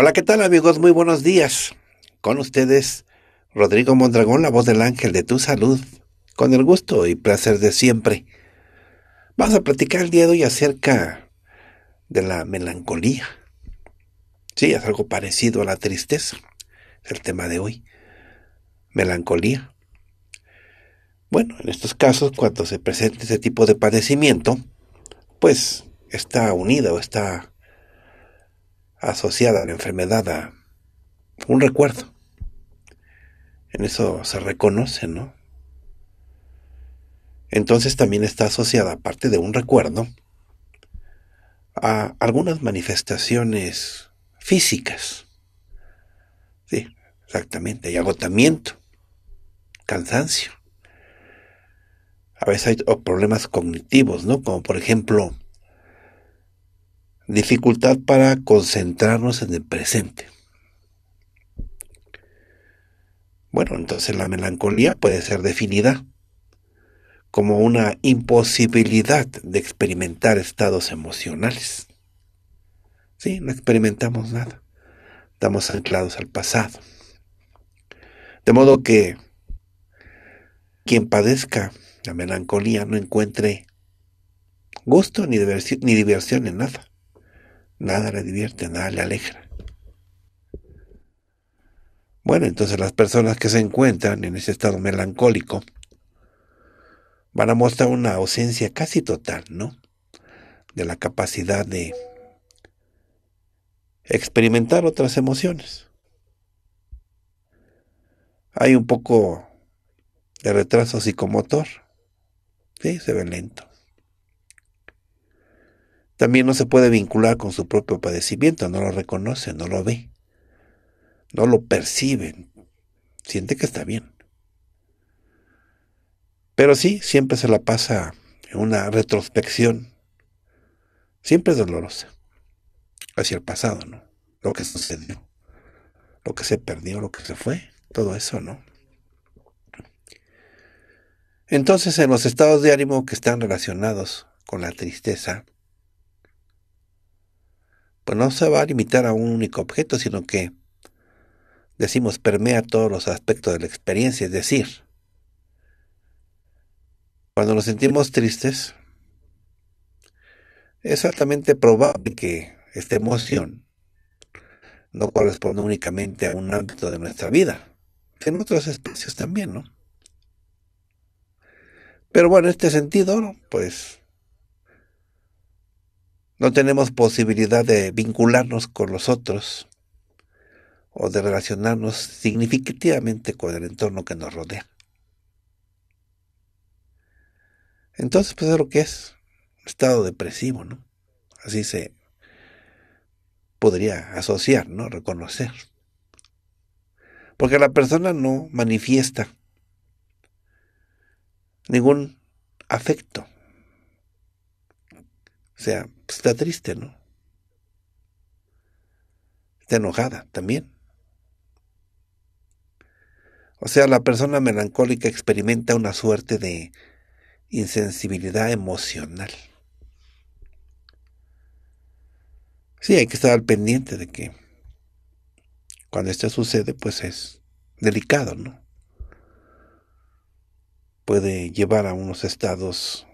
Hola, ¿qué tal amigos? Muy buenos días. Con ustedes, Rodrigo Mondragón, la voz del ángel de tu salud, con el gusto y placer de siempre. Vamos a platicar el día de hoy acerca de la melancolía. Sí, es algo parecido a la tristeza. Es el tema de hoy. Melancolía. Bueno, en estos casos, cuando se presenta ese tipo de padecimiento, pues está unida o está asociada a la enfermedad a un recuerdo. En eso se reconoce, ¿no? Entonces también está asociada, parte de un recuerdo, a algunas manifestaciones físicas. Sí, exactamente. Hay agotamiento, cansancio. A veces hay problemas cognitivos, ¿no? Como por ejemplo dificultad para concentrarnos en el presente. Bueno, entonces la melancolía puede ser definida como una imposibilidad de experimentar estados emocionales. Sí, no experimentamos nada. Estamos anclados al pasado. De modo que quien padezca la melancolía no encuentre gusto ni diversión, ni diversión en nada. Nada le divierte, nada le alegra. Bueno, entonces las personas que se encuentran en ese estado melancólico van a mostrar una ausencia casi total, ¿no? De la capacidad de experimentar otras emociones. Hay un poco de retraso psicomotor. Sí, se ve lento. También no se puede vincular con su propio padecimiento, no lo reconoce, no lo ve, no lo percibe, siente que está bien. Pero sí, siempre se la pasa en una retrospección, siempre es dolorosa, hacia el pasado, ¿no? Lo que sucedió, lo que se perdió, lo que se fue, todo eso, ¿no? Entonces, en los estados de ánimo que están relacionados con la tristeza, pues no se va a limitar a un único objeto, sino que, decimos, permea todos los aspectos de la experiencia. Es decir, cuando nos sentimos tristes, es altamente probable que esta emoción no corresponda únicamente a un ámbito de nuestra vida, en otros espacios también, ¿no? Pero bueno, en este sentido, pues no tenemos posibilidad de vincularnos con los otros o de relacionarnos significativamente con el entorno que nos rodea. Entonces, pues es lo que es estado depresivo, ¿no? Así se podría asociar, ¿no? Reconocer. Porque la persona no manifiesta ningún afecto. O sea, pues está triste, ¿no? Está enojada también. O sea, la persona melancólica experimenta una suerte de insensibilidad emocional. Sí, hay que estar al pendiente de que cuando esto sucede, pues es delicado, ¿no? Puede llevar a unos estados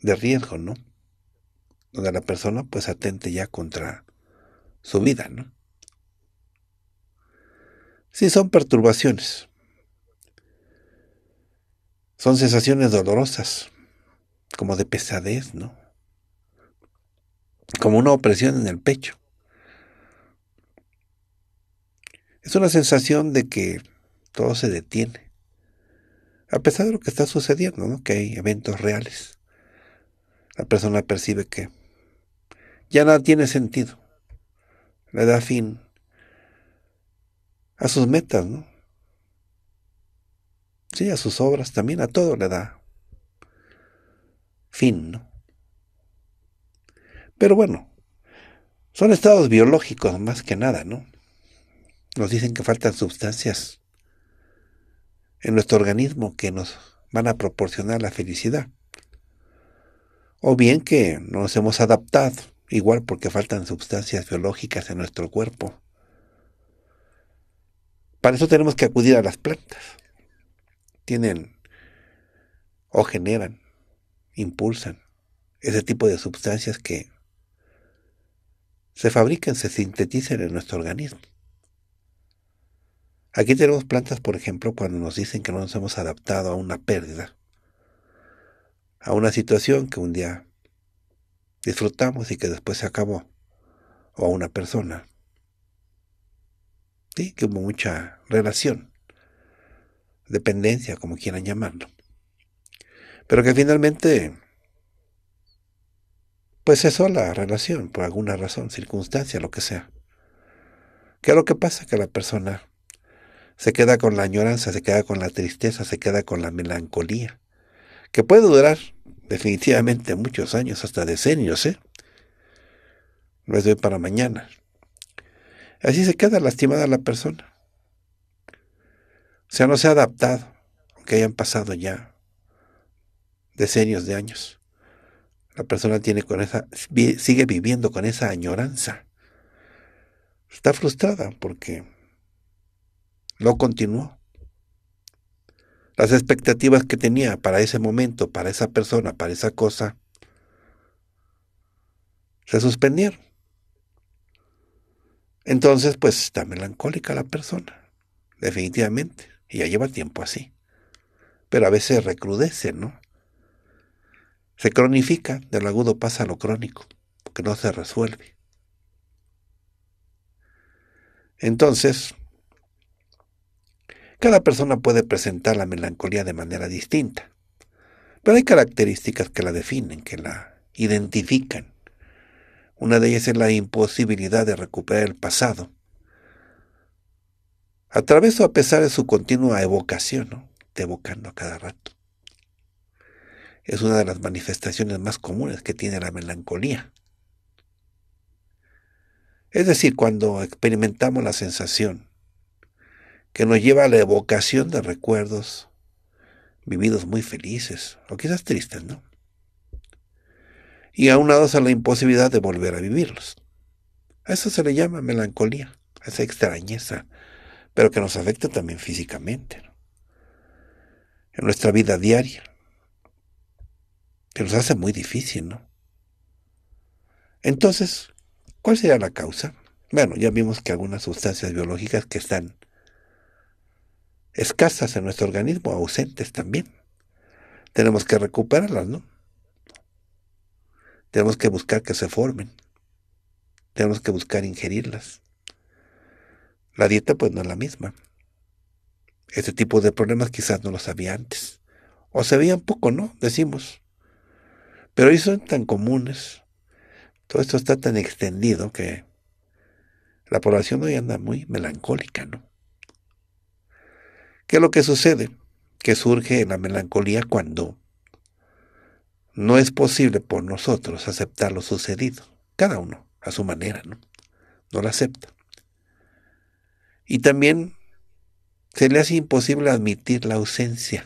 de riesgo, ¿no? donde la persona pues atente ya contra su vida, ¿no? Sí, son perturbaciones. Son sensaciones dolorosas, como de pesadez, ¿no? Como una opresión en el pecho. Es una sensación de que todo se detiene. A pesar de lo que está sucediendo, ¿no? Que hay eventos reales. La persona percibe que ya nada tiene sentido. Le da fin a sus metas, ¿no? Sí, a sus obras también, a todo le da fin, ¿no? Pero bueno, son estados biológicos más que nada, ¿no? Nos dicen que faltan sustancias en nuestro organismo que nos van a proporcionar la felicidad. O bien que nos hemos adaptado igual porque faltan sustancias biológicas en nuestro cuerpo. Para eso tenemos que acudir a las plantas. Tienen o generan, impulsan ese tipo de sustancias que se fabrican, se sintetizan en nuestro organismo. Aquí tenemos plantas, por ejemplo, cuando nos dicen que no nos hemos adaptado a una pérdida, a una situación que un día disfrutamos y que después se acabó, o una persona. ¿Sí? Que hubo mucha relación, dependencia, como quieran llamarlo. Pero que finalmente, pues es la relación por alguna razón, circunstancia, lo que sea. que lo que pasa? Que la persona se queda con la añoranza, se queda con la tristeza, se queda con la melancolía, que puede durar definitivamente muchos años, hasta decenios, ¿eh? No es de para mañana. Así se queda lastimada la persona. O sea, no se ha adaptado, aunque hayan pasado ya decenios de años. La persona tiene con esa, sigue viviendo con esa añoranza. Está frustrada porque no continuó las expectativas que tenía para ese momento, para esa persona, para esa cosa, se suspendieron. Entonces, pues está melancólica la persona, definitivamente, y ya lleva tiempo así. Pero a veces recrudece, ¿no? Se cronifica, del agudo pasa a lo crónico, que no se resuelve. Entonces, cada persona puede presentar la melancolía de manera distinta, pero hay características que la definen, que la identifican. Una de ellas es la imposibilidad de recuperar el pasado. A través o a pesar de su continua evocación, Te evocando a cada rato. Es una de las manifestaciones más comunes que tiene la melancolía. Es decir, cuando experimentamos la sensación que nos lleva a la evocación de recuerdos vividos muy felices, o quizás tristes, ¿no? Y aunados a la imposibilidad de volver a vivirlos. A eso se le llama melancolía, a esa extrañeza, pero que nos afecta también físicamente, en nuestra vida diaria, que nos hace muy difícil, ¿no? Entonces, ¿cuál sería la causa? Bueno, ya vimos que algunas sustancias biológicas que están escasas en nuestro organismo, ausentes también. Tenemos que recuperarlas, ¿no? Tenemos que buscar que se formen. Tenemos que buscar ingerirlas. La dieta pues no es la misma. Este tipo de problemas quizás no los había antes. O se veían poco, ¿no? Decimos. Pero hoy son tan comunes. Todo esto está tan extendido que la población hoy anda muy melancólica, ¿no? ¿Qué es lo que sucede? Que surge la melancolía cuando no es posible por nosotros aceptar lo sucedido. Cada uno a su manera, ¿no? No lo acepta. Y también se le hace imposible admitir la ausencia.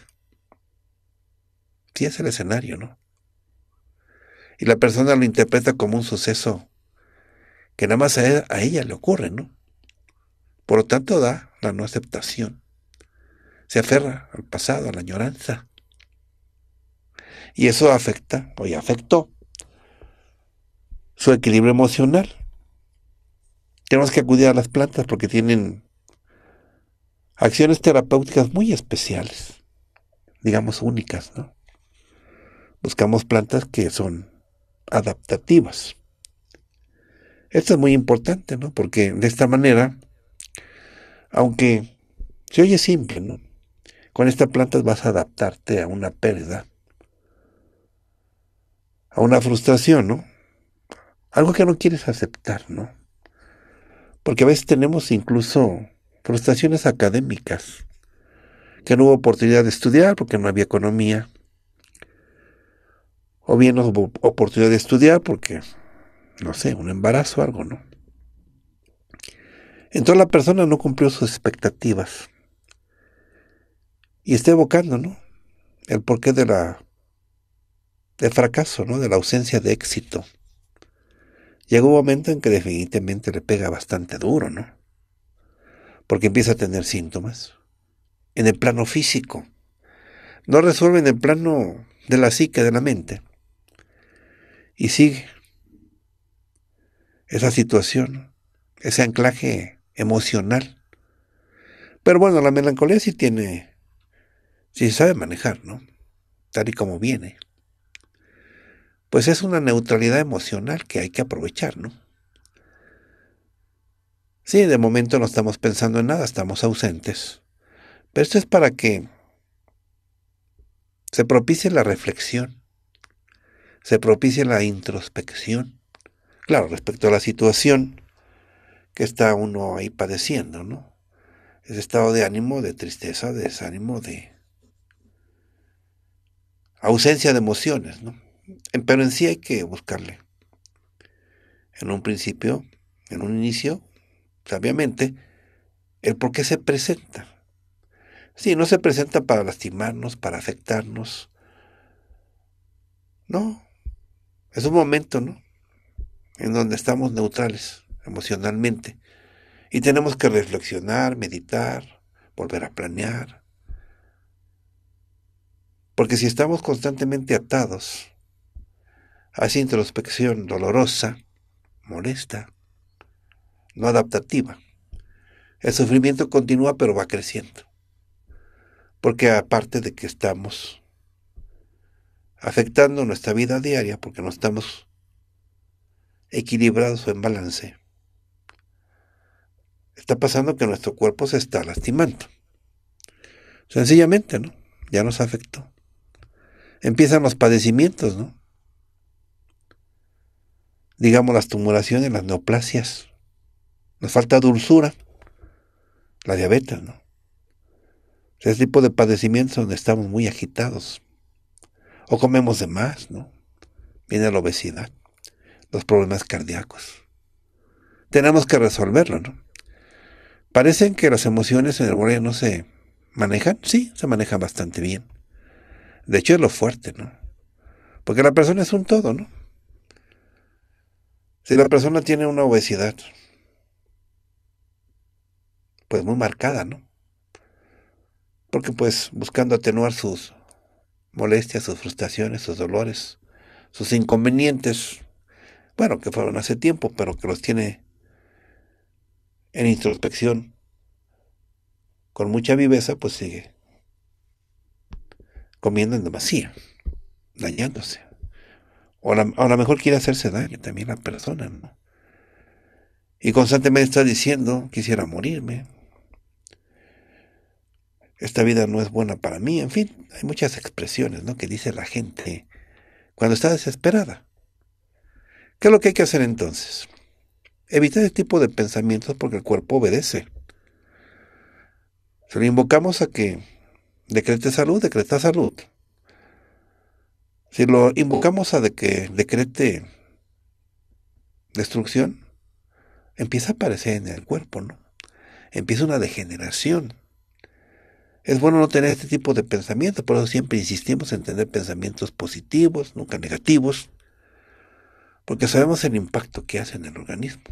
Sí es el escenario, ¿no? Y la persona lo interpreta como un suceso que nada más a, e, a ella le ocurre, ¿no? Por lo tanto da la no aceptación se aferra al pasado, a la añoranza. Y eso afecta, o ya afectó, su equilibrio emocional. Tenemos que acudir a las plantas porque tienen acciones terapéuticas muy especiales, digamos únicas, ¿no? Buscamos plantas que son adaptativas. Esto es muy importante, ¿no? Porque de esta manera, aunque se oye simple, ¿no? Con esta planta vas a adaptarte a una pérdida, a una frustración, ¿no? Algo que no quieres aceptar, ¿no? Porque a veces tenemos incluso frustraciones académicas, que no hubo oportunidad de estudiar porque no había economía, o bien no hubo oportunidad de estudiar porque, no sé, un embarazo o algo, ¿no? Entonces la persona no cumplió sus expectativas y está evocando, ¿no? El porqué de la del fracaso, ¿no? De la ausencia de éxito. Llega un momento en que definitivamente le pega bastante duro, ¿no? Porque empieza a tener síntomas en el plano físico. No resuelve en el plano de la psique, de la mente. Y sigue esa situación, ese anclaje emocional. Pero bueno, la melancolía sí tiene si se sabe manejar, ¿no? Tal y como viene. Pues es una neutralidad emocional que hay que aprovechar, ¿no? Sí, de momento no estamos pensando en nada, estamos ausentes. Pero esto es para que se propicie la reflexión, se propicie la introspección, claro, respecto a la situación que está uno ahí padeciendo, ¿no? Ese estado de ánimo, de tristeza, de desánimo, de ausencia de emociones, ¿no? Pero en sí hay que buscarle. En un principio, en un inicio, sabiamente, el por qué se presenta. Sí, no se presenta para lastimarnos, para afectarnos. No, es un momento, ¿no? En donde estamos neutrales emocionalmente y tenemos que reflexionar, meditar, volver a planear, porque si estamos constantemente atados a esa introspección dolorosa, molesta, no adaptativa, el sufrimiento continúa pero va creciendo. Porque aparte de que estamos afectando nuestra vida diaria, porque no estamos equilibrados o en balance, está pasando que nuestro cuerpo se está lastimando. Sencillamente, ¿no? Ya nos afectó empiezan los padecimientos, ¿no? Digamos las tumulaciones, las neoplasias, nos falta dulzura, la diabetes, ¿no? Ese tipo de padecimientos donde estamos muy agitados. O comemos de más, ¿no? Viene la obesidad, los problemas cardíacos. Tenemos que resolverlo, ¿no? Parecen que las emociones en el cuerpo no se manejan. Sí, se manejan bastante bien. De hecho, es lo fuerte, ¿no? Porque la persona es un todo, ¿no? Si la persona tiene una obesidad, pues muy marcada, ¿no? Porque pues buscando atenuar sus molestias, sus frustraciones, sus dolores, sus inconvenientes, bueno, que fueron hace tiempo, pero que los tiene en introspección, con mucha viveza, pues sigue comiendo en demasía, dañándose. O a lo mejor quiere hacerse daño también la persona, ¿no? Y constantemente está diciendo, quisiera morirme. Esta vida no es buena para mí. En fin, hay muchas expresiones ¿no? que dice la gente cuando está desesperada. ¿Qué es lo que hay que hacer entonces? Evitar este tipo de pensamientos porque el cuerpo obedece. Se lo invocamos a que decrete salud, decreta salud. Si lo invocamos a de que decrete destrucción, empieza a aparecer en el cuerpo, ¿no? Empieza una degeneración. Es bueno no tener este tipo de pensamientos, por eso siempre insistimos en tener pensamientos positivos, nunca negativos, porque sabemos el impacto que hace en el organismo.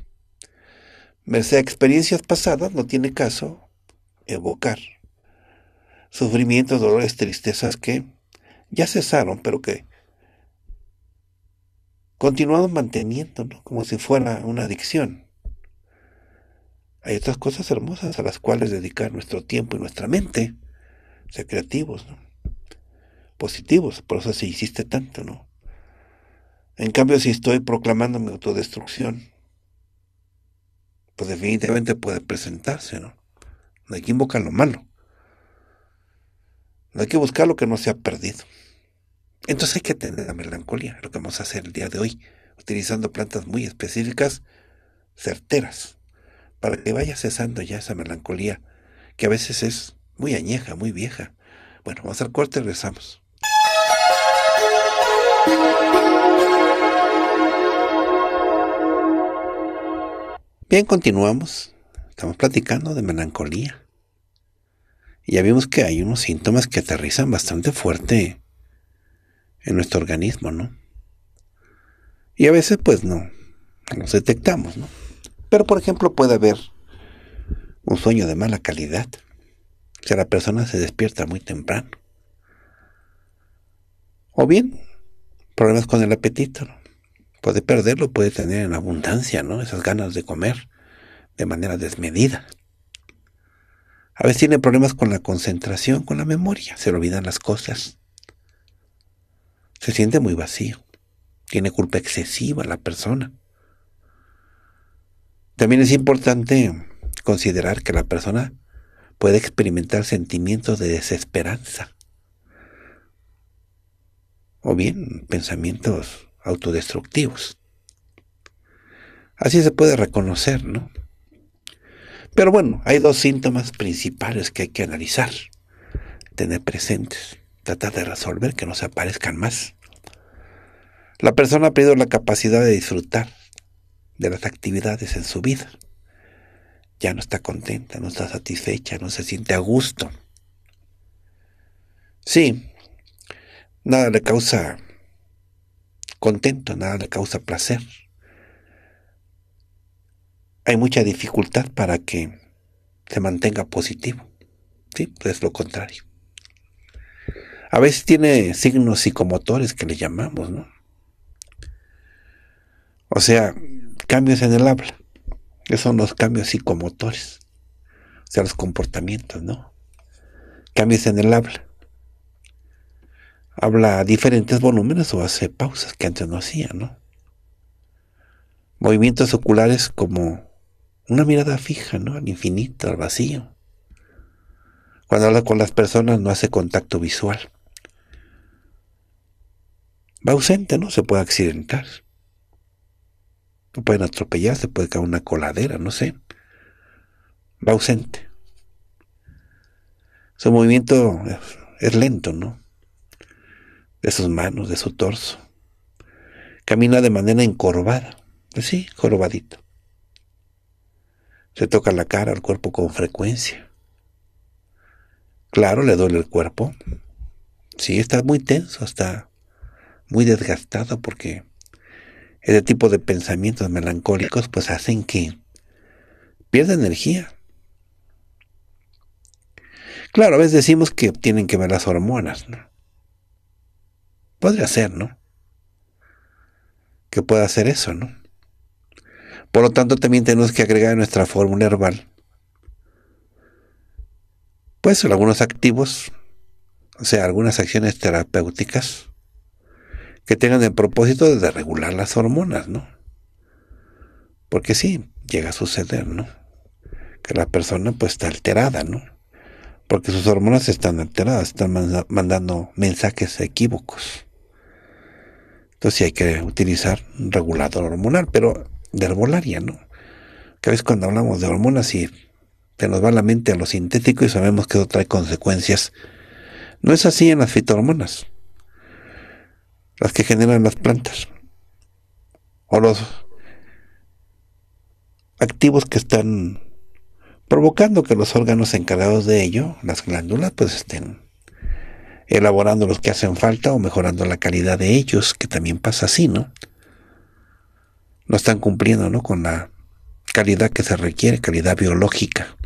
Merced a experiencias pasadas, no tiene caso evocar sufrimientos, dolores, tristezas que ya cesaron, pero que continuamos manteniendo como si fuera una adicción. Hay otras cosas hermosas a las cuales dedicar nuestro tiempo y nuestra mente, ser creativos, positivos, por eso se hiciste tanto, ¿no? En cambio, si estoy proclamando mi autodestrucción, pues definitivamente puede presentarse, ¿no? No invocar lo malo. Hay que buscar lo que no se ha perdido. Entonces hay que tener la melancolía, lo que vamos a hacer el día de hoy, utilizando plantas muy específicas, certeras, para que vaya cesando ya esa melancolía, que a veces es muy añeja, muy vieja. Bueno, vamos al corte y regresamos. Bien, continuamos. Estamos platicando de melancolía ya vimos que hay unos síntomas que aterrizan bastante fuerte en nuestro organismo, ¿no? Y a veces pues no, los detectamos, ¿no? Pero por ejemplo puede haber un sueño de mala calidad. O la persona se despierta muy temprano. O bien, problemas con el apetito. Puede perderlo, puede tener en abundancia, ¿no? Esas ganas de comer de manera desmedida. A veces tiene problemas con la concentración, con la memoria, se le olvidan las cosas. Se siente muy vacío. Tiene culpa excesiva la persona. También es importante considerar que la persona puede experimentar sentimientos de desesperanza o bien pensamientos autodestructivos. Así se puede reconocer, ¿no? Pero bueno, hay dos síntomas principales que hay que analizar, tener presentes, tratar de resolver que no se aparezcan más. La persona ha perdido la capacidad de disfrutar de las actividades en su vida. Ya no está contenta, no está satisfecha, no se siente a gusto. Sí, nada le causa contento, nada le causa placer hay mucha dificultad para que se mantenga positivo. ¿sí? Pues es lo contrario. A veces tiene signos psicomotores que le llamamos, ¿no? O sea, cambios en el habla. Esos son los cambios psicomotores. O sea, los comportamientos, ¿no? Cambios en el habla. Habla a diferentes volúmenes o hace pausas que antes no hacía, ¿no? Movimientos oculares como una mirada fija, ¿no? Al infinito, al vacío. Cuando habla con las personas no hace contacto visual. Va ausente, ¿no? Se puede accidentar. No pueden atropellar, se puede caer una coladera, no sé. Va ausente. Su movimiento es lento, ¿no? De sus manos, de su torso. Camina de manera encorvada. Pues sí, jorobadito. Se toca la cara al cuerpo con frecuencia. Claro, le duele el cuerpo. Sí, está muy tenso, está muy desgastado porque ese tipo de pensamientos melancólicos pues hacen que pierda energía. Claro, a veces decimos que tienen que ver las hormonas, ¿no? Podría ser, ¿no? Que pueda hacer eso, ¿no? Por lo tanto, también tenemos que agregar nuestra fórmula herbal, pues algunos activos, o sea, algunas acciones terapéuticas que tengan el propósito de regular las hormonas, ¿no? Porque sí, llega a suceder, ¿no? Que la persona pues está alterada, ¿no? Porque sus hormonas están alteradas, están mandando mensajes equívocos. Entonces sí hay que utilizar un regulador hormonal, pero de herbolaria, ¿no? Que a veces cuando hablamos de hormonas y se nos va la mente a lo sintético y sabemos que eso trae consecuencias. No es así en las fitohormonas, las que generan las plantas, o los activos que están provocando que los órganos encargados de ello, las glándulas, pues estén elaborando los que hacen falta o mejorando la calidad de ellos, que también pasa así, ¿no? no están cumpliendo ¿no? con la calidad que se requiere, calidad biológica.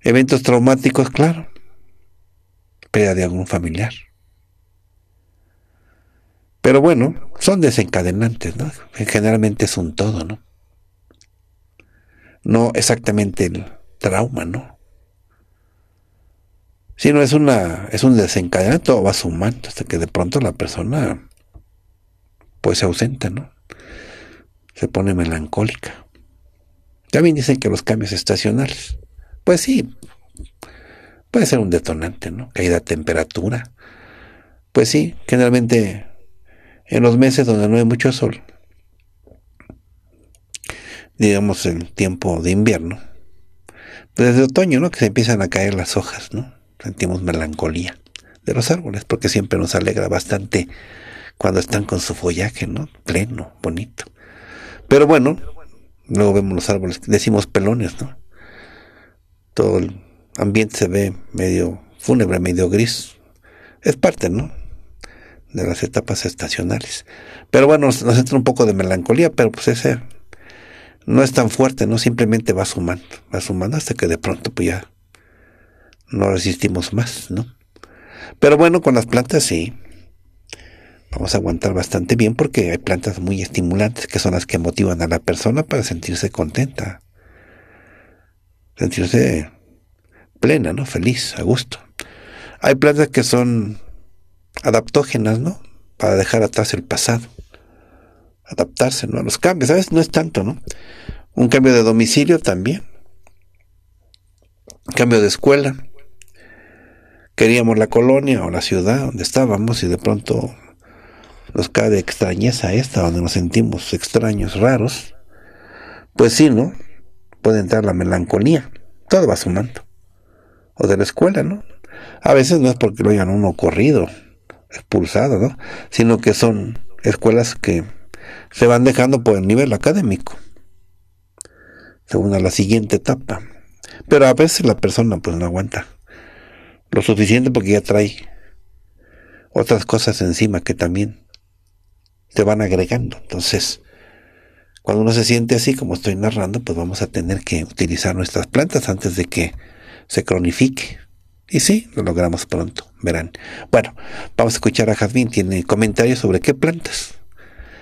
Eventos traumáticos, claro. Pérdida de algún familiar. Pero bueno, son desencadenantes, ¿no? Generalmente es un todo, ¿no? No exactamente el trauma, ¿no? Sino es una, es un desencadenante, todo va sumando hasta que de pronto la persona pues se ausenta, ¿no? Se pone melancólica. También dicen que los cambios estacionales, pues sí, puede ser un detonante, ¿no? Caída de temperatura. Pues sí, generalmente en los meses donde no hay mucho sol, digamos el tiempo de invierno, desde pues otoño, ¿no? Que se empiezan a caer las hojas, ¿no? Sentimos melancolía de los árboles, porque siempre nos alegra bastante cuando están con su follaje, ¿no? Pleno, bonito. Pero bueno, luego vemos los árboles, decimos pelones, ¿no? Todo el ambiente se ve medio fúnebre, medio gris. Es parte, ¿no? De las etapas estacionales. Pero bueno, nos, entra un poco de melancolía, pero pues ese no es tan fuerte, ¿no? Simplemente va sumando, va sumando hasta que de pronto pues ya no resistimos más, ¿no? Pero bueno, con las plantas sí vamos a aguantar bastante bien porque hay plantas muy estimulantes que son las que motivan a la persona para sentirse contenta, sentirse plena, ¿no? Feliz, a gusto. Hay plantas que son adaptógenas, ¿no? Para dejar atrás el pasado, adaptarse, ¿no? A los cambios, ¿sabes? No es tanto, ¿no? Un cambio de domicilio también, cambio de escuela. Queríamos la colonia o la ciudad donde estábamos y de pronto nos cae de extrañeza esta, donde nos sentimos extraños, raros, pues sí, ¿no? Puede entrar la melancolía, todo va sumando. O de la escuela, ¿no? A veces no es porque lo hayan uno corrido, expulsado, ¿no? Sino que son escuelas que se van dejando por el nivel académico, según a la siguiente etapa. Pero a veces la persona pues no aguanta lo suficiente porque ya trae otras cosas encima que también te van agregando. Entonces, cuando uno se siente así, como estoy narrando, pues vamos a tener que utilizar nuestras plantas antes de que se cronifique. Y sí, lo logramos pronto, verán. Bueno, vamos a escuchar a Jazmín, tiene comentarios sobre qué plantas.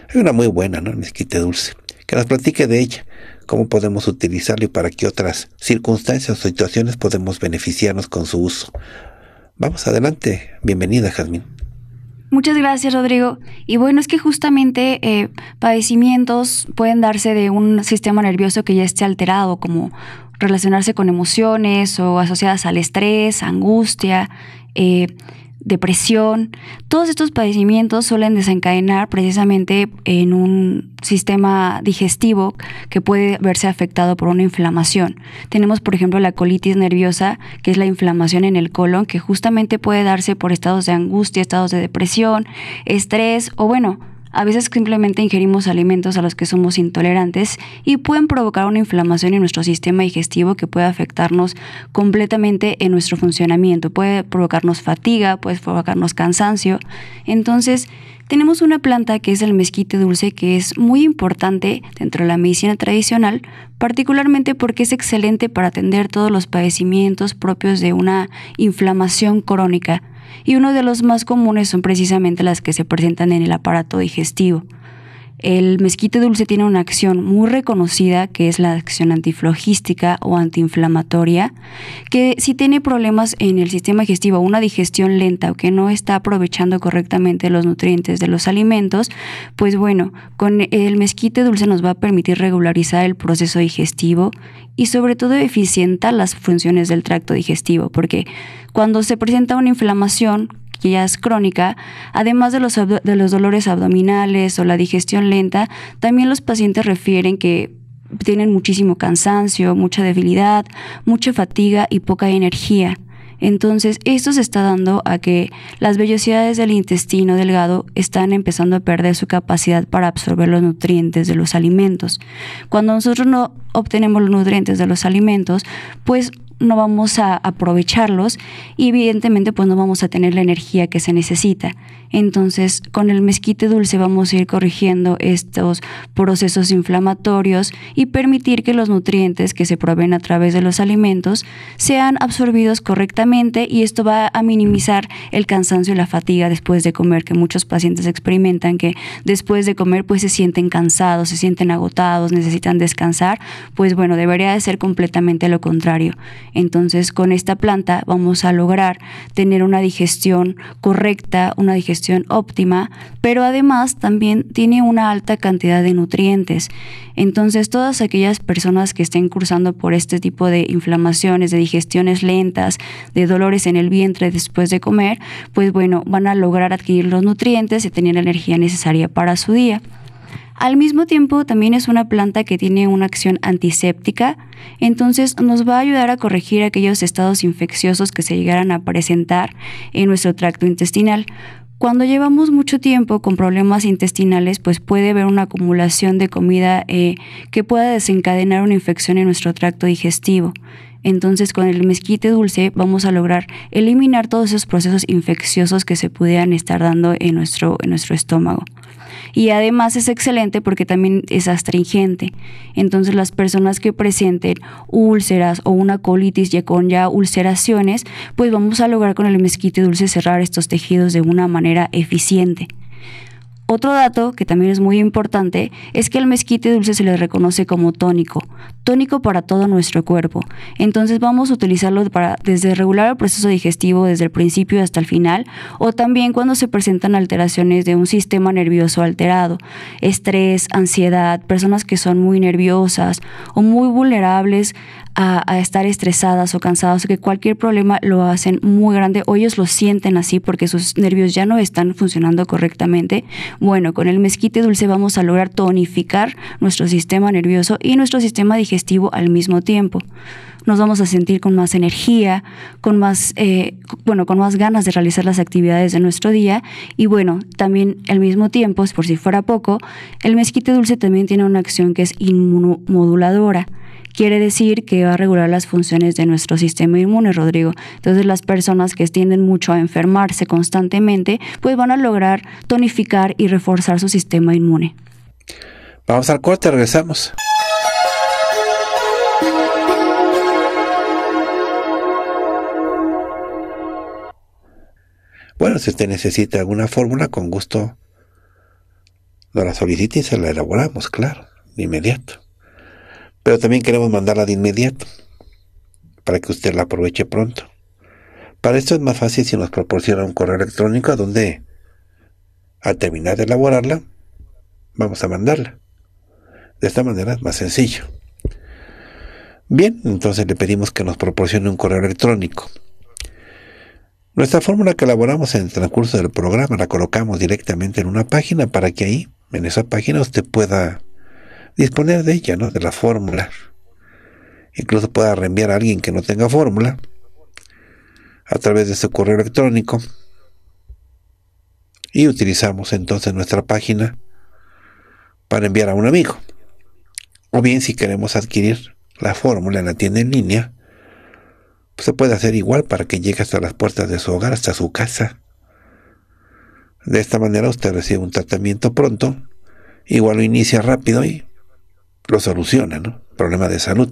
Hay una muy buena, ¿no? Mezquite dulce. Que nos platique de ella, cómo podemos utilizarlo y para qué otras circunstancias o situaciones podemos beneficiarnos con su uso. Vamos adelante. Bienvenida, Jazmín. Muchas gracias, Rodrigo. Y bueno, es que justamente eh, padecimientos pueden darse de un sistema nervioso que ya esté alterado, como relacionarse con emociones o asociadas al estrés, angustia, eh, depresión, todos estos padecimientos suelen desencadenar precisamente en un sistema digestivo que puede verse afectado por una inflamación. Tenemos, por ejemplo, la colitis nerviosa, que es la inflamación en el colon, que justamente puede darse por estados de angustia, estados de depresión, estrés o bueno, a veces simplemente ingerimos alimentos a los que somos intolerantes y pueden provocar una inflamación en nuestro sistema digestivo que puede afectarnos completamente en nuestro funcionamiento. Puede provocarnos fatiga, puede provocarnos cansancio. Entonces, tenemos una planta que es el mezquite dulce que es muy importante dentro de la medicina tradicional, particularmente porque es excelente para atender todos los padecimientos propios de una inflamación crónica y uno de los más comunes son precisamente las que se presentan en el aparato digestivo. El mezquite dulce tiene una acción muy reconocida que es la acción antiflogística o antiinflamatoria, que si tiene problemas en el sistema digestivo, una digestión lenta o que no está aprovechando correctamente los nutrientes de los alimentos, pues bueno, con el mezquite dulce nos va a permitir regularizar el proceso digestivo y sobre todo eficientar las funciones del tracto digestivo, porque cuando se presenta una inflamación, que ya es crónica, además de los, de los dolores abdominales o la digestión lenta, también los pacientes refieren que tienen muchísimo cansancio, mucha debilidad, mucha fatiga y poca energía. Entonces, esto se está dando a que las vellosidades del intestino delgado están empezando a perder su capacidad para absorber los nutrientes de los alimentos. Cuando nosotros no obtenemos los nutrientes de los alimentos, pues no vamos a aprovecharlos y evidentemente pues no vamos a tener la energía que se necesita. Entonces con el mezquite dulce vamos a ir corrigiendo estos procesos inflamatorios y permitir que los nutrientes que se proveen a través de los alimentos sean absorbidos correctamente y esto va a minimizar el cansancio y la fatiga después de comer que muchos pacientes experimentan que después de comer pues se sienten cansados, se sienten agotados, necesitan descansar, pues bueno, debería de ser completamente lo contrario entonces con esta planta vamos a lograr tener una digestión correcta, una digestión óptima, pero además también tiene una alta cantidad de nutrientes. Entonces todas aquellas personas que estén cursando por este tipo de inflamaciones, de digestiones lentas, de dolores en el vientre después de comer, pues bueno, van a lograr adquirir los nutrientes y tener la energía necesaria para su día. Al mismo tiempo, también es una planta que tiene una acción antiséptica, entonces nos va a ayudar a corregir aquellos estados infecciosos que se llegaran a presentar en nuestro tracto intestinal. Cuando llevamos mucho tiempo con problemas intestinales, pues puede haber una acumulación de comida eh, que pueda desencadenar una infección en nuestro tracto digestivo. Entonces con el mezquite dulce vamos a lograr eliminar todos esos procesos infecciosos que se pudieran estar dando en nuestro, en nuestro estómago. Y además es excelente porque también es astringente. Entonces las personas que presenten úlceras o una colitis ya con ya ulceraciones, pues vamos a lograr con el mezquite dulce cerrar estos tejidos de una manera eficiente. Otro dato que también es muy importante es que el mezquite dulce se le reconoce como tónico, tónico para todo nuestro cuerpo. Entonces vamos a utilizarlo para desde regular el proceso digestivo desde el principio hasta el final o también cuando se presentan alteraciones de un sistema nervioso alterado, estrés, ansiedad, personas que son muy nerviosas o muy vulnerables a, estar estresadas o cansadas o que cualquier problema lo hacen muy grande o ellos lo sienten así porque sus nervios ya no están funcionando correctamente. Bueno, con el mezquite dulce vamos a lograr tonificar nuestro sistema nervioso y nuestro sistema digestivo al mismo tiempo nos vamos a sentir con más energía, con más, eh, bueno, con más ganas de realizar las actividades de nuestro día. Y bueno, también al mismo tiempo, por si fuera poco, el mezquite dulce también tiene una acción que es inmunomoduladora quiere decir que va a regular las funciones de nuestro sistema inmune, Rodrigo. Entonces las personas que tienden mucho a enfermarse constantemente, pues van a lograr tonificar y reforzar su sistema inmune. Vamos al corte, regresamos. Bueno, si usted necesita alguna fórmula, con gusto nos la solicite y se la elaboramos, claro, de inmediato. Pero también queremos mandarla de inmediato, para que usted la aproveche pronto. Para esto es más fácil si nos proporciona un correo electrónico donde, al terminar de elaborarla, vamos a mandarla. De esta manera es más sencillo. Bien, entonces le pedimos que nos proporcione un correo electrónico. Nuestra fórmula que elaboramos en el transcurso del programa la colocamos directamente en una página para que ahí, en esa página, usted pueda disponer de ella, ¿no? De la fórmula. Incluso pueda reenviar a alguien que no tenga fórmula a través de su correo electrónico. Y utilizamos entonces nuestra página para enviar a un amigo. O bien si queremos adquirir la fórmula en la tienda en línea, pues se puede hacer igual para que llegue hasta las puertas de su hogar, hasta su casa. De esta manera usted recibe un tratamiento pronto, igual lo inicia rápido y lo soluciona, ¿no? Problema de salud.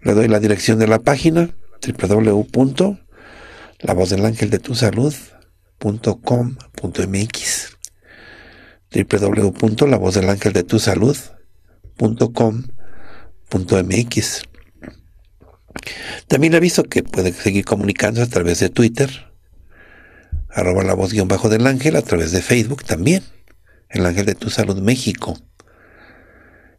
Le doy la dirección de la página www.lavozdelangeldetusalud.com.mx www.lavozdelangeldetusalud.com.mx También le aviso que puede seguir comunicándose a través de Twitter, arroba la voz guión bajo del ángel, a través de Facebook también, el ángel de tu salud México.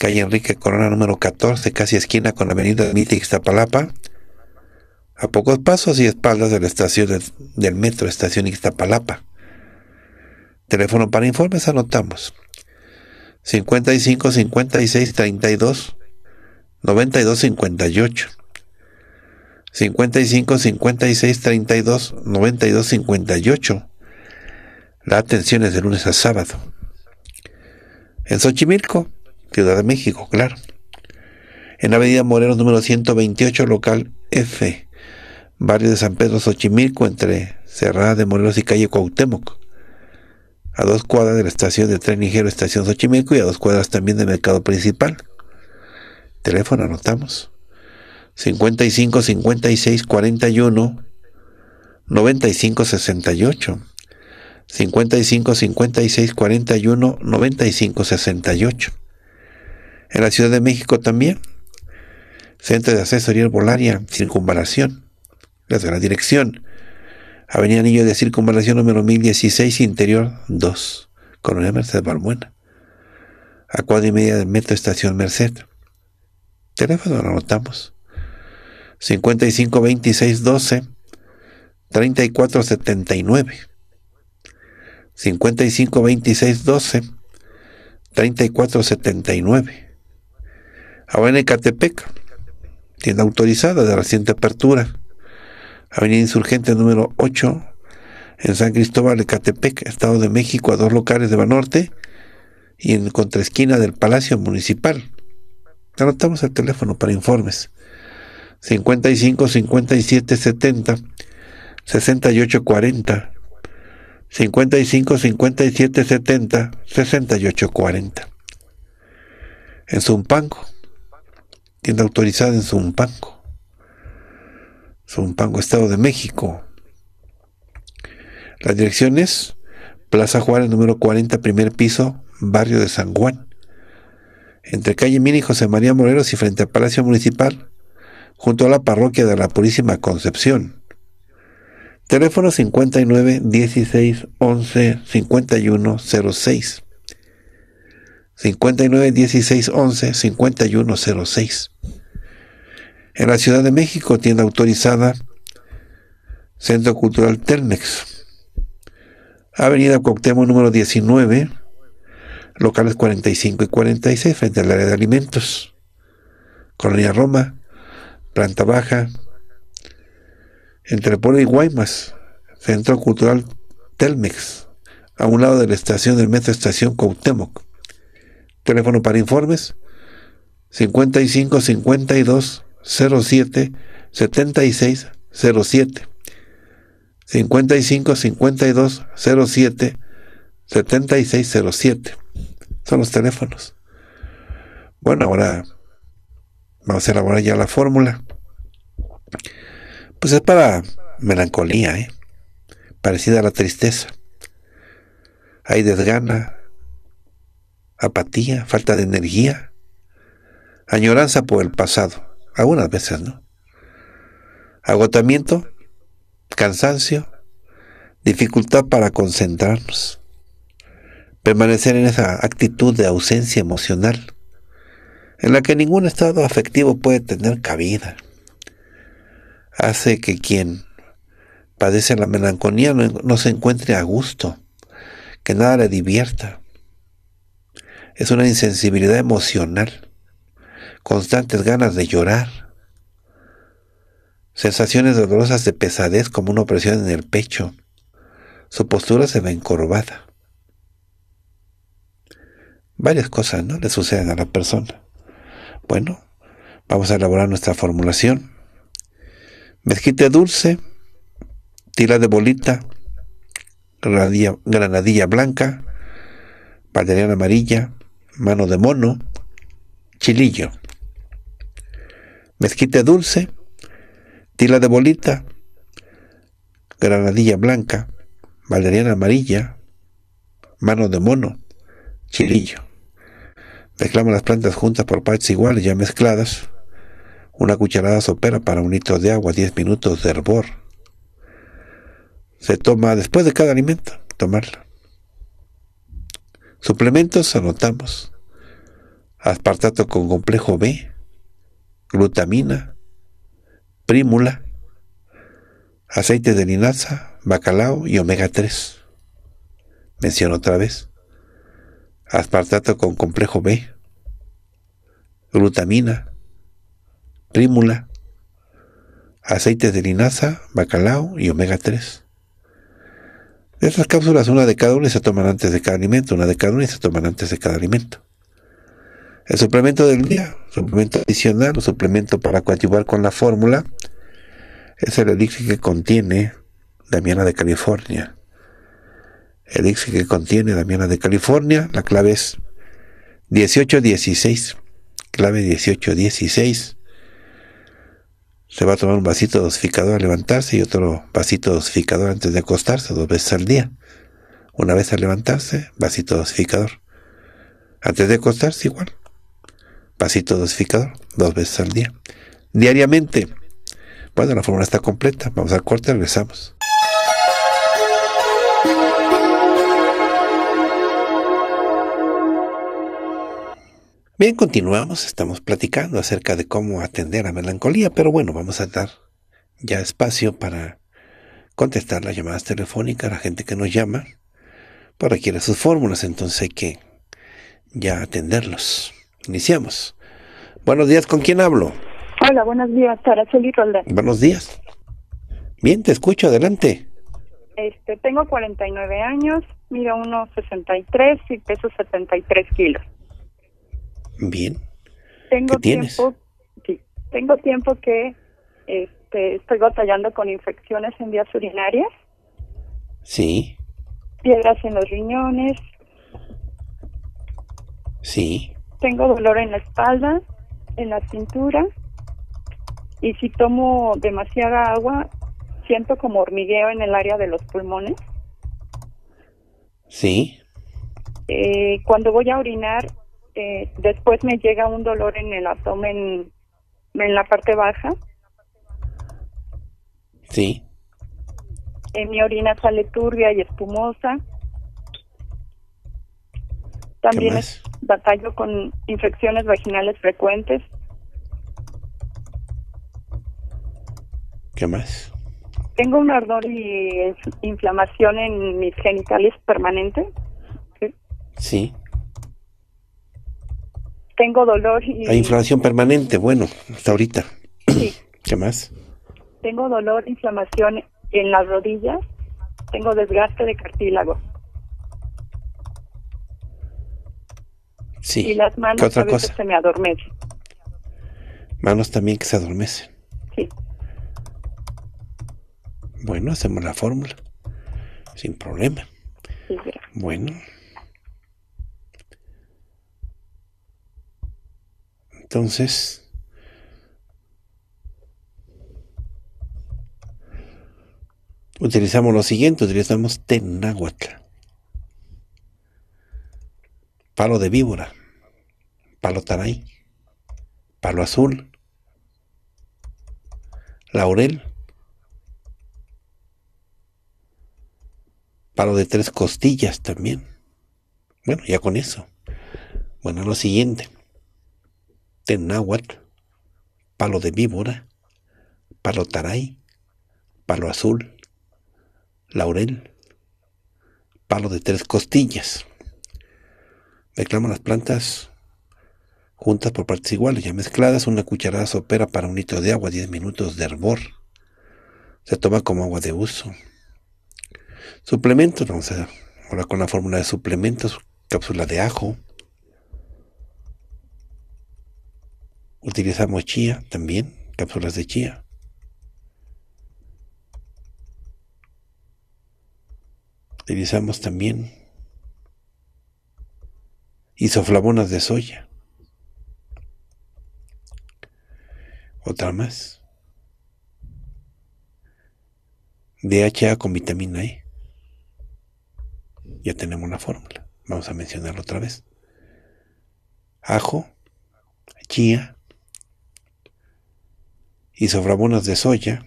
calle Enrique Corona número 14, casi esquina con la avenida Mítica Ixtapalapa, a pocos pasos y espaldas de la estación del, del metro, estación Ixtapalapa. Teléfono para informes anotamos. 55 56 32 92 58. 55 56 32 92 58. La atención es de lunes a sábado. En Xochimilco, Ciudad de México, claro. En Avenida Moreno, número 128, local F, barrio de San Pedro Xochimilco, entre Cerrada de Morelos y calle Cuauhtémoc. A dos cuadras de la estación de tren ligero Estación Xochimilco y a dos cuadras también del mercado principal. Teléfono anotamos. 55 56 41 95 68. 55 56 41 95 68. En la Ciudad de México también, Centro de Asesoría Herbolaria, Circunvalación, gracias a la dirección. Avenida Niño de Circunvalación número 1016, Interior 2, Colonia Merced Balbuena. A cuadra y media del Metro Estación Merced. Teléfono lo anotamos. 552612-3479, 12 3479 12 Avenida Ecatepec, tienda autorizada de reciente apertura. Avenida Insurgente número 8, en San Cristóbal, de Catepec... Estado de México, a dos locales de Banorte y en contraesquina del Palacio Municipal. Anotamos el teléfono para informes. 55 57 70 68 40 55 57 70 68 40 En Zumpango, tienda autorizada en Zumpango Zumpango, Estado de México. La dirección es Plaza Juárez, número 40, primer piso, barrio de San Juan, entre calle Mini José María Morelos y frente al Palacio Municipal, junto a la parroquia de la Purísima Concepción. Teléfono 59 16 11 51 06. 59 16 11 51 En la Ciudad de México, tienda autorizada, Centro Cultural Telmex. Avenida Cuauhtémoc número 19, locales 45 y 46, frente al área de alimentos. Colonia Roma, planta baja, entre Puebla y Guaymas, Centro Cultural Telmex, a un lado de la estación del Metro Estación Cuauhtémoc. Teléfono para informes 55 52 07 76 07. 55 52 07 76 07. Son los teléfonos. Bueno, ahora vamos a elaborar ya la fórmula. Pues es para melancolía, ¿eh? parecida a la tristeza. Hay desgana, apatía, falta de energía, añoranza por el pasado, algunas veces, ¿no? Agotamiento, cansancio, dificultad para concentrarnos, permanecer en esa actitud de ausencia emocional, en la que ningún estado afectivo puede tener cabida, hace que quien padece la melancolía no, no se encuentre a gusto, que nada le divierta, es una insensibilidad emocional, constantes ganas de llorar, sensaciones dolorosas de pesadez como una opresión en el pecho. Su postura se ve encorvada. Varias cosas ¿no? le suceden a la persona. Bueno, vamos a elaborar nuestra formulación. Mezquite dulce, Tira de bolita, granadilla, blanca, valeriana amarilla, mano de mono, chilillo, mezquite dulce, tila de bolita, granadilla blanca, valeriana amarilla, mano de mono, chilillo. Mezclamos las plantas juntas por partes iguales, ya mezcladas. Una cucharada sopera para un litro de agua, 10 minutos de hervor. Se toma después de cada alimento, tomarla. Suplementos anotamos. Aspartato con complejo B, glutamina, prímula, aceite de linaza, bacalao y omega 3. Menciono otra vez. Aspartato con complejo B, glutamina, prímula, aceite de linaza, bacalao y omega 3. Estas cápsulas, una de cada una se toman antes de cada alimento, una de cada una y se toman antes de cada alimento. El suplemento del día, suplemento adicional o suplemento para coadyuvar con la fórmula, es el elixir que contiene Damiana de California. El elixir que contiene Damiana de California, la clave es 1816. Clave 1816. Se va a tomar un vasito dosificador al levantarse y otro vasito dosificador antes de acostarse dos veces al día. Una vez al levantarse, vasito dosificador. Antes de acostarse igual. Vasito dosificador dos veces al día. Diariamente. Bueno, la fórmula está completa. Vamos al corte, regresamos. Bien, continuamos, estamos platicando acerca de cómo atender a melancolía, pero bueno, vamos a dar ya espacio para contestar las llamadas telefónicas, la gente que nos llama, para quiera sus fórmulas, entonces hay que ya atenderlos. Iniciamos. Buenos días, ¿con quién hablo? Hola, buenos días, Araceli Roldán. Buenos días. Bien, te escucho, adelante. Este, tengo 49 años, mido 1,63 y peso 73 kilos. Bien. Tengo tiempo, tengo tiempo que este, estoy batallando con infecciones en vías urinarias. Sí. Piedras en los riñones. Sí. Tengo dolor en la espalda, en la cintura. Y si tomo demasiada agua, siento como hormigueo en el área de los pulmones. Sí. Eh, cuando voy a orinar, eh, después me llega un dolor en el abdomen, en la parte baja. Sí. en eh, mi orina sale turbia y espumosa. También batallo con infecciones vaginales frecuentes. ¿Qué más? Tengo un ardor y inflamación en mis genitales permanente. sí tengo dolor y... Hay inflamación permanente, bueno, hasta ahorita. Sí. ¿Qué más? Tengo dolor, inflamación en las rodillas, tengo desgaste de cartílago. Sí. Y las manos se me adormecen. Manos también que se adormecen. Sí. Bueno, hacemos la fórmula. Sin problema. Bueno. Entonces, utilizamos lo siguiente, utilizamos tenáhuatl, Palo de víbora, palo taray, palo azul, laurel, palo de tres costillas también. Bueno, ya con eso. Bueno, lo siguiente náhuatl, palo de víbora, palo taray, palo azul, laurel, palo de tres costillas. reclamo las plantas juntas por partes iguales, ya mezcladas, una cucharada sopera para un litro de agua, 10 minutos de hervor. Se toma como agua de uso. Suplementos, vamos a hablar con la fórmula de suplementos, cápsula de ajo, Utilizamos chía también, cápsulas de chía. Utilizamos también isoflavonas de soya. Otra más. DHA con vitamina E. Ya tenemos la fórmula. Vamos a mencionarlo otra vez. Ajo, chía, y sofrabonas de soya,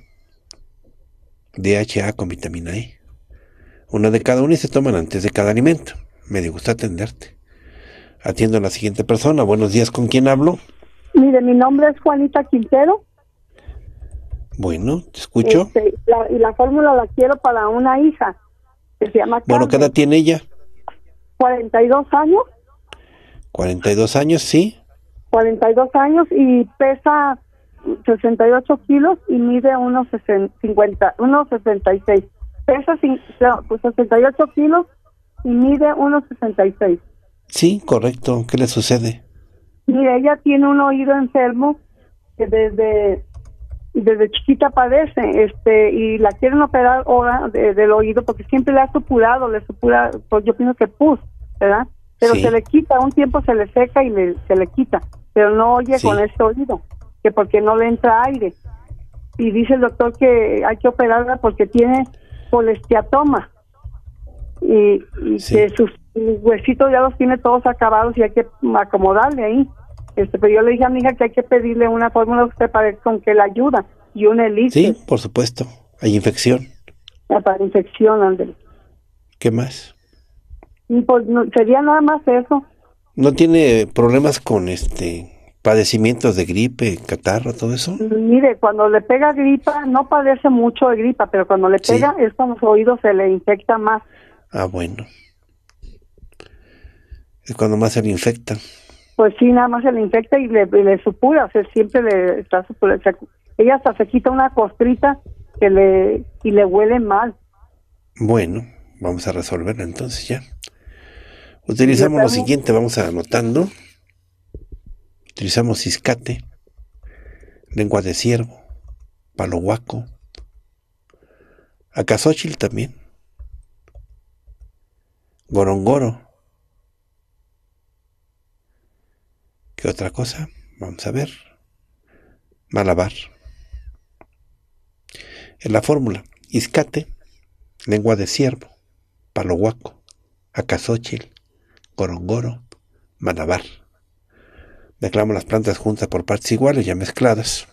DHA con vitamina E. Una de cada una y se toman antes de cada alimento. Me gusta atenderte. Atiendo a la siguiente persona. Buenos días, ¿con quién hablo? Mire, mi nombre es Juanita Quintero. Bueno, te escucho. Este, y la fórmula la quiero para una hija que se llama. Bueno, ¿qué edad tiene ella? 42 años. 42 años, sí. 42 años y pesa 68 kilos y mide unos Pesa 68 pues kilos y mide 1,66 Sí, correcto. ¿Qué le sucede? Mira, ella tiene un oído enfermo que desde desde chiquita padece este y la quieren operar ahora del oído porque siempre le ha supurado, le supura, pues, yo pienso que pus, ¿verdad? Pero se le quita, un tiempo se le seca y se le quita, pero no oye con ese oído que porque no le entra aire. Y dice el doctor que hay que operarla porque tiene colestiatoma. y, que sus huesitos ya los tiene todos acabados y hay que acomodarle ahí. Este, pero yo le dije a mi hija que hay que pedirle una fórmula usted con que la ayuda y un elixir. Sí, por supuesto. Hay infección. Ah, para infección, Andrés. ¿Qué más? Mm, pues, sería nada más eso. ¿No tiene problemas con este padecimientos de gripe, catarro, todo eso? Mire, cuando le pega gripa, no padece mucho de gripa, pero cuando le pega es cuando su oído se le infecta más. Ah, bueno. Es cuando más se le infecta. Pues sí, nada más se le infecta y le, supura, o sea, siempre le está supura. ella hasta se quita una costrita que le, y le huele mal. Bueno, vamos a resolverlo entonces ya. Utilizamos lo siguiente, vamos anotando. Utilizamos iscate, lengua de ciervo, palo huaco, también, gorongoro. ¿Qué otra cosa? Vamos a ver. Malabar. En la fórmula, iscate, lengua de ciervo, palo huaco, gorongoro, malabar. Declamo las plantas juntas por partes iguales, ya mezcladas.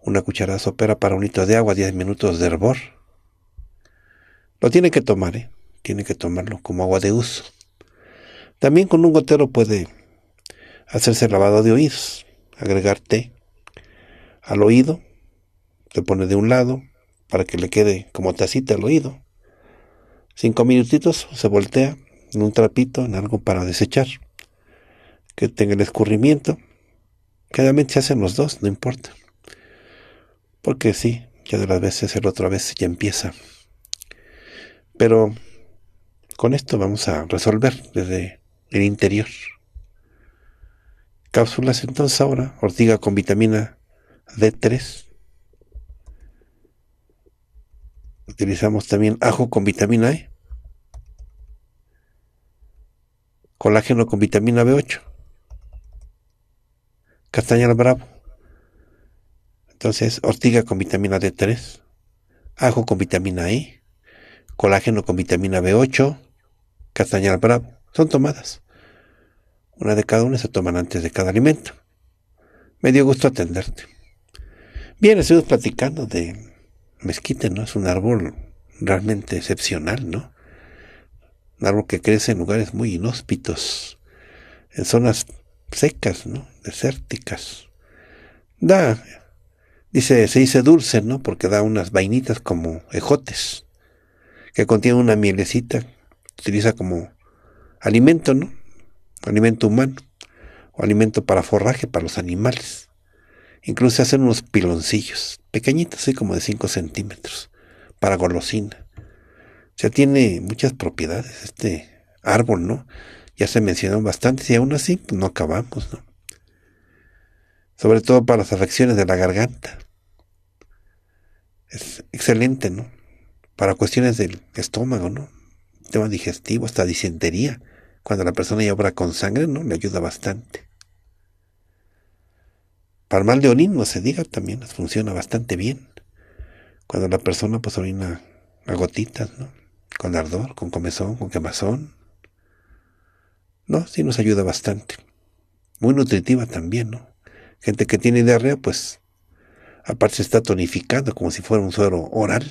Una cucharada sopera para un litro de agua, 10 minutos de hervor. Lo tiene que tomar, ¿eh? tiene que tomarlo como agua de uso. También con un gotero puede hacerse lavado de oídos, agregar té al oído, te pone de un lado para que le quede como tacita al oído. Cinco minutitos se voltea en un trapito, en algo para desechar que tenga el escurrimiento. Generalmente se hacen los dos, no importa. Porque sí, ya de las veces el otra vez ya empieza. Pero con esto vamos a resolver desde el interior. Cápsulas entonces ahora, ortiga con vitamina D3. Utilizamos también ajo con vitamina E. Colágeno con vitamina B8 castaña bravo. Entonces, ortiga con vitamina D3, ajo con vitamina E, colágeno con vitamina B8, castaña bravo. Son tomadas. Una de cada una se toman antes de cada alimento. Me dio gusto atenderte. Bien, estuvimos platicando de mezquite, ¿no? Es un árbol realmente excepcional, ¿no? Un árbol que crece en lugares muy inhóspitos, en zonas secas, ¿no? desérticas. Da, dice, se dice dulce, ¿no? Porque da unas vainitas como ejotes, que contiene una mielecita, utiliza como alimento, ¿no? Alimento humano, o alimento para forraje para los animales. Incluso hacen unos piloncillos, pequeñitos, así como de 5 centímetros, para golosina. O sea, tiene muchas propiedades este árbol, ¿no? Ya se mencionaron bastantes y aún así pues, no acabamos, ¿no? sobre todo para las afecciones de la garganta. Es excelente, ¿no? Para cuestiones del estómago, ¿no? Tema digestivo, hasta disentería. Cuando la persona ya obra con sangre, ¿no? Le ayuda bastante. Para el mal de orín, no se diga, también funciona bastante bien. Cuando la persona pues orina a gotitas, ¿no? Con ardor, con comezón, con quemazón. No, sí nos ayuda bastante. Muy nutritiva también, ¿no? gente que tiene diarrea, pues aparte se está tonificando como si fuera un suero oral,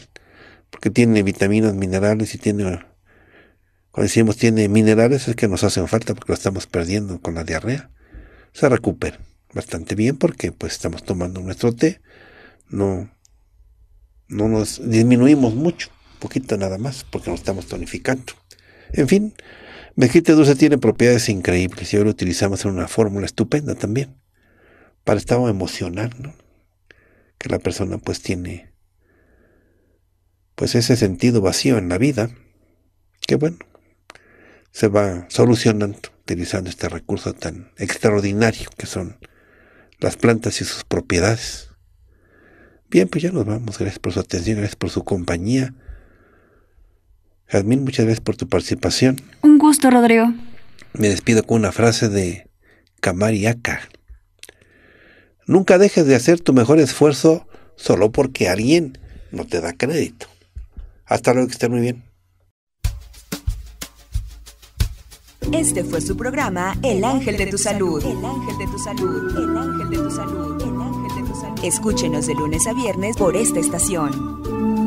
porque tiene vitaminas, minerales y tiene, cuando decimos tiene minerales es que nos hacen falta porque lo estamos perdiendo con la diarrea. Se recupera bastante bien porque pues estamos tomando nuestro té, no, no nos disminuimos mucho, poquito nada más, porque nos estamos tonificando. En fin, mezquite dulce tiene propiedades increíbles y ahora lo utilizamos en una fórmula estupenda también para estado emocional, ¿no? que la persona pues tiene pues ese sentido vacío en la vida, que bueno, se va solucionando utilizando este recurso tan extraordinario que son las plantas y sus propiedades. Bien, pues ya nos vamos. Gracias por su atención, gracias por su compañía. Jazmín, muchas gracias por tu participación. Un gusto, Rodrigo. Me despido con una frase de Kamari Nunca dejes de hacer tu mejor esfuerzo solo porque alguien no te da crédito. Hasta luego, que estén muy bien. Este fue su programa El Ángel de tu Salud. El Ángel de tu Salud. El Ángel de tu Salud. El Ángel de tu Salud. Escúchenos de lunes a viernes por esta estación.